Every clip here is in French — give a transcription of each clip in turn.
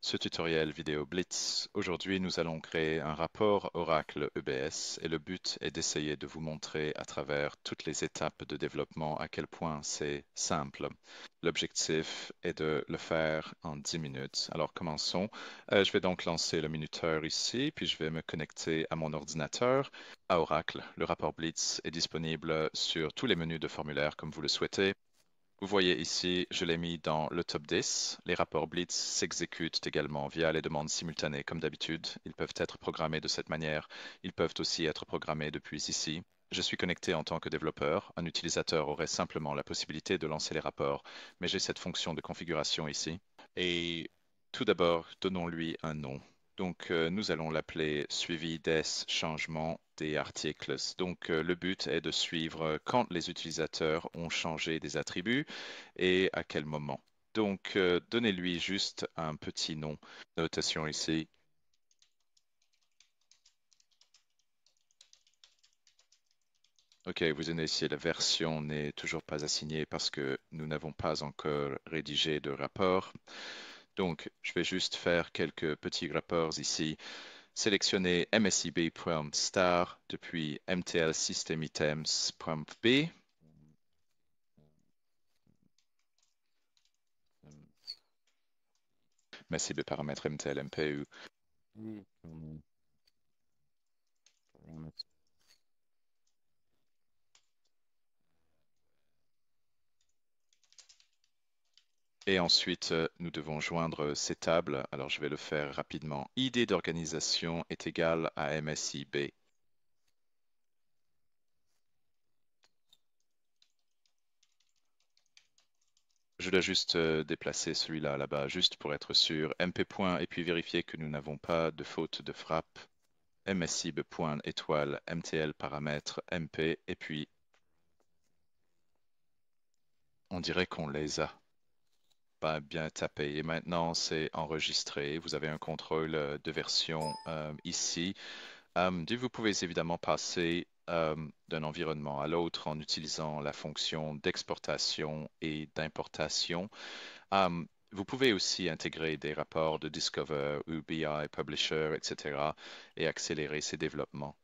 ce tutoriel vidéo Blitz. Aujourd'hui, nous allons créer un rapport Oracle EBS et le but est d'essayer de vous montrer à travers toutes les étapes de développement à quel point c'est simple. L'objectif est de le faire en 10 minutes. Alors commençons. Euh, je vais donc lancer le minuteur ici, puis je vais me connecter à mon ordinateur. À Oracle, le rapport Blitz est disponible sur tous les menus de formulaire comme vous le souhaitez. Vous voyez ici, je l'ai mis dans le top 10. Les rapports Blitz s'exécutent également via les demandes simultanées comme d'habitude. Ils peuvent être programmés de cette manière. Ils peuvent aussi être programmés depuis ici. Je suis connecté en tant que développeur. Un utilisateur aurait simplement la possibilité de lancer les rapports, mais j'ai cette fonction de configuration ici. Et tout d'abord, donnons-lui un nom. Donc, euh, nous allons l'appeler suivi des changements des articles. Donc, euh, le but est de suivre quand les utilisateurs ont changé des attributs et à quel moment. Donc, euh, donnez-lui juste un petit nom. Notation ici. Ok, vous avez ici, la version n'est toujours pas assignée parce que nous n'avons pas encore rédigé de rapport. Donc, je vais juste faire quelques petits rapports ici. Sélectionner msib.star depuis mtl system de le paramètre mtl Et ensuite, euh, nous devons joindre ces tables. Alors, je vais le faire rapidement. ID d'organisation est égal à MSIB. Je dois juste euh, déplacer celui-là là-bas, juste pour être sûr. MP et puis vérifier que nous n'avons pas de faute de frappe. MSIB étoile, MTL paramètre, MP, et puis on dirait qu'on les a bien tapé. Et maintenant, c'est enregistré. Vous avez un contrôle euh, de version euh, ici. Euh, vous pouvez évidemment passer d'un environnement à l'autre en utilisant la fonction d'exportation et d'importation. vous pouvez aussi intégrer des rapports de Discover, UBI, Publisher, etc. et accélérer ces développements.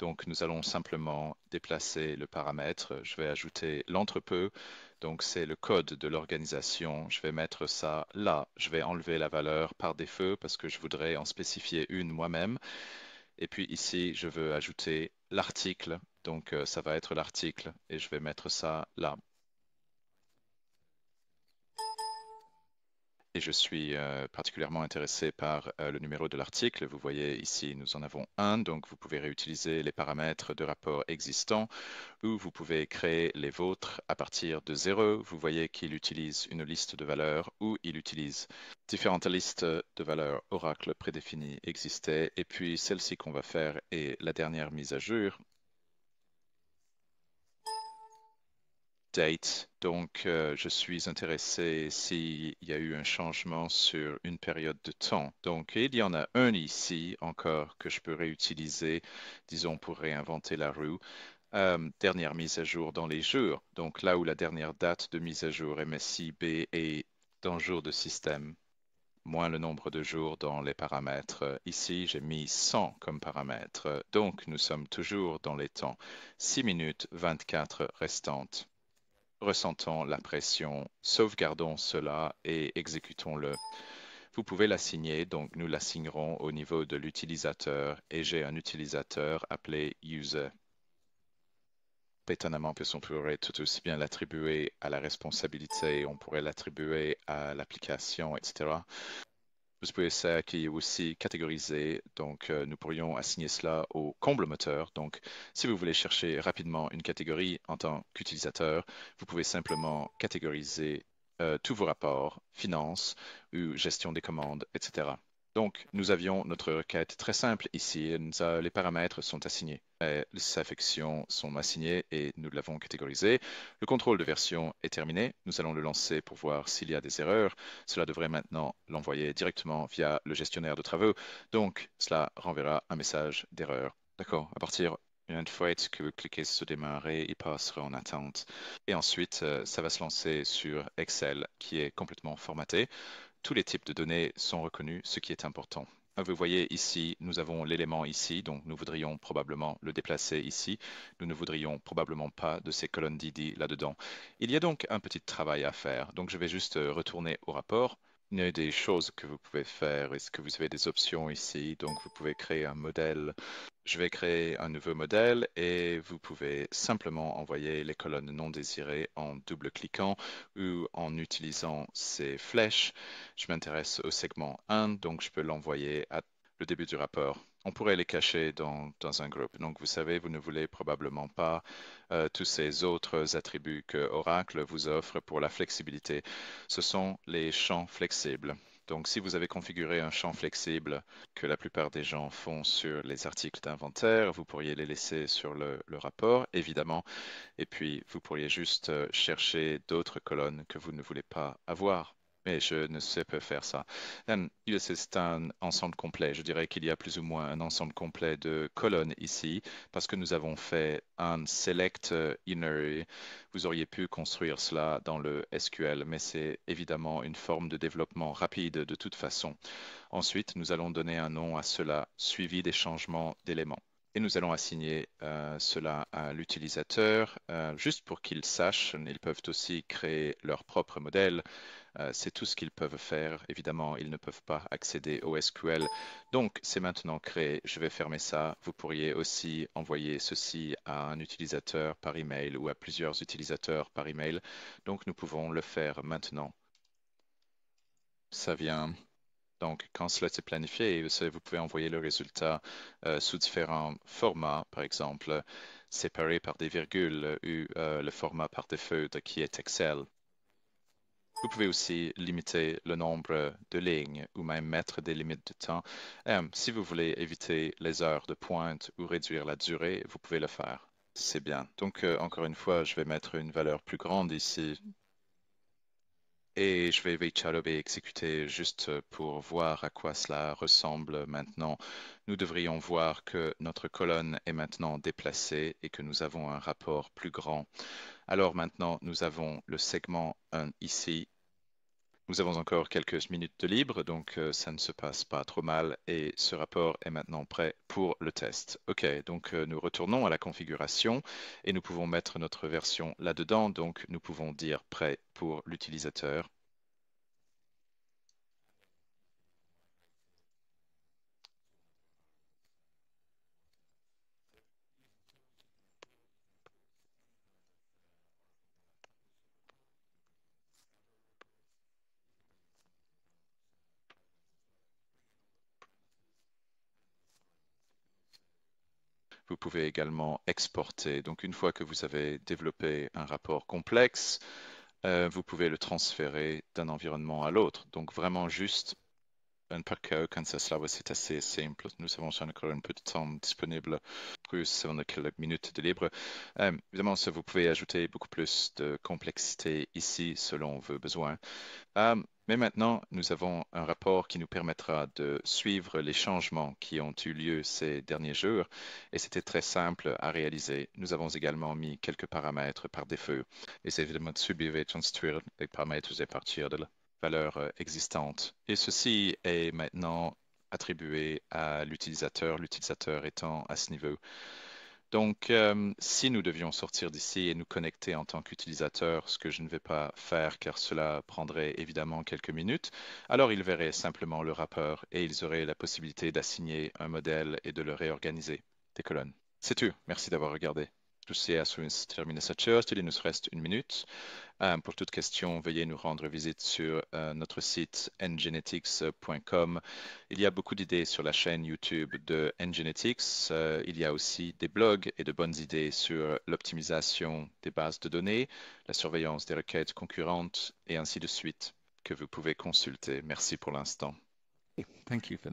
Donc nous allons simplement déplacer le paramètre. Je vais ajouter l'entrepeu, Donc c'est le code de l'organisation. Je vais mettre ça là. Je vais enlever la valeur par défaut parce que je voudrais en spécifier une moi-même. Et puis ici, je veux ajouter l'article. Donc euh, ça va être l'article et je vais mettre ça là. Et je suis euh, particulièrement intéressé par euh, le numéro de l'article. Vous voyez ici, nous en avons un, donc vous pouvez réutiliser les paramètres de rapport existants ou vous pouvez créer les vôtres à partir de zéro. Vous voyez qu'il utilise une liste de valeurs ou il utilise différentes listes de valeurs Oracle prédéfinies existaient et puis celle-ci qu'on va faire est la dernière mise à jour date. Donc, euh, je suis intéressé s'il y a eu un changement sur une période de temps. Donc, il y en a un ici encore que je peux réutiliser, disons, pour réinventer la roue. Euh, dernière mise à jour dans les jours. Donc, là où la dernière date de mise à jour MSIB est dans jour de système, moins le nombre de jours dans les paramètres. Ici, j'ai mis 100 comme paramètre. Donc, nous sommes toujours dans les temps. 6 minutes 24 restantes ressentons la pression, sauvegardons cela et exécutons-le. Vous pouvez la signer, donc nous la signerons au niveau de l'utilisateur et j'ai un utilisateur appelé user. Étonnamment, parce pourrait tout aussi bien l'attribuer à la responsabilité, on pourrait l'attribuer à l'application, etc. Vous pouvez ça est aussi catégorisé, donc euh, nous pourrions assigner cela au comble moteur. Donc si vous voulez chercher rapidement une catégorie en tant qu'utilisateur, vous pouvez simplement catégoriser euh, tous vos rapports, finances ou gestion des commandes, etc. Donc, nous avions notre requête très simple ici. les paramètres sont assignés. les affections sont assignées et nous l'avons catégorisé. Le contrôle de version est terminé. Nous allons le lancer pour voir s'il y a des erreurs. Cela devrait maintenant l'envoyer directement via le gestionnaire de travaux. Donc, cela renverra un message d'erreur. D'accord, à partir une fois que vous cliquez sur démarrer, il passera en attente. Et ensuite, euh, ça va se lancer sur Excel qui est complètement formaté tous les types de données sont reconnus, ce qui est important. Ah, vous voyez ici, nous avons l'élément ici, donc nous voudrions probablement le déplacer ici. Nous ne voudrions probablement pas de ces colonnes d'ID là-dedans. Il y a donc un petit travail à faire. Donc je vais juste euh, retourner au rapport une des choses que vous pouvez faire, est-ce que vous avez des options ici Donc vous pouvez créer un modèle. Je vais créer un nouveau modèle et vous pouvez simplement envoyer les colonnes non désirées en double-cliquant ou en utilisant ces flèches. Je m'intéresse au segment 1, donc je peux l'envoyer à le début du rapport on pourrait les cacher dans, un groupe. Donc, vous savez, vous ne voulez probablement pas euh, tous ces autres attributs que Oracle vous offre pour la flexibilité. Ce sont les champs flexibles. Donc, si vous avez configuré un champ flexible que la plupart des gens font sur les articles d'inventaire, vous pourriez les laisser sur le, rapport, évidemment. Et puis, vous pourriez juste euh, chercher d'autres colonnes que vous ne voulez pas avoir mais je ne sais pas faire ça. c'est un ensemble complet. Je dirais qu'il y a plus ou moins un ensemble complet de colonnes ici, parce que nous avons fait un select euh, inner. Vous auriez pu construire cela dans le SQL, mais c'est évidemment une forme de développement rapide de toute façon. Ensuite, nous allons donner un nom à cela, suivi des changements d'éléments et nous allons assigner euh, cela à l'utilisateur euh, juste pour qu'ils sachent. Ils peuvent aussi créer leur propre modèle euh, c'est tout ce qu'ils peuvent faire. Évidemment, ils ne peuvent pas accéder au SQL. Donc, c'est maintenant créé. Je vais fermer ça. Vous pourriez aussi envoyer ceci à un utilisateur par email ou à plusieurs utilisateurs par email. Donc, nous pouvons le faire maintenant. Ça vient. Donc, quand cela s'est planifié, vous, pouvez envoyer le résultat euh, sous différents formats, par exemple, séparés par des virgules ou euh, le format par défaut qui est Excel. Vous pouvez aussi limiter le nombre de lignes ou même mettre des limites de temps. Euh, si vous voulez éviter les heures de pointe ou réduire la durée, vous pouvez le faire. C'est bien. Donc, euh, encore une fois, je vais mettre une valeur plus grande ici et je vais Veichalov et exécuter juste pour voir à quoi cela ressemble maintenant. Nous devrions voir que notre colonne est maintenant déplacée et que nous avons un rapport plus grand. Alors maintenant, nous avons le segment 1 ici nous avons encore quelques minutes de libre, donc euh, ça ne se passe pas trop mal et ce rapport est maintenant prêt pour le test. Ok, donc euh, nous retournons à la configuration et nous pouvons mettre notre version là-dedans, donc nous pouvons dire prêt pour l'utilisateur Vous pouvez également exporter. Donc une fois que vous avez développé un rapport complexe, euh, vous pouvez le transférer d'un environnement à l'autre. Donc vraiment juste un quand comme ça, cela, c'est assez simple. Nous avons encore un peu de temps disponible, plus on quelques minutes de libre. Euh, évidemment, vous pouvez ajouter beaucoup plus de complexité ici selon vos besoins. Euh, mais maintenant, nous avons un rapport qui nous permettra de suivre les changements qui ont eu lieu ces derniers jours et c'était très simple à réaliser. Nous avons également mis quelques paramètres par défaut et c'est évidemment de subir et de les paramètres à partir de là valeur euh, existantes. Et ceci est maintenant attribué à l'utilisateur, l'utilisateur étant à ce niveau. Donc, euh, si nous devions sortir d'ici et nous connecter en tant qu'utilisateur, ce que je ne vais pas faire car cela prendrait évidemment quelques minutes, alors ils verraient simplement le rappeur et ils auraient la possibilité d'assigner un modèle et de le réorganiser. Des colonnes. C'est tout. Merci d'avoir regardé à assurez terminer cette heure. Il nous reste une minute. Euh, pour toute question, veuillez nous rendre visite sur euh, notre site ngenetics.com. Il y a beaucoup d'idées sur la chaîne YouTube de ngenetics. Euh, il y a aussi des blogs et de bonnes idées sur l'optimisation des bases de données, la surveillance des requêtes concurrentes et ainsi de suite que vous pouvez consulter. Merci pour l'instant. Thank you for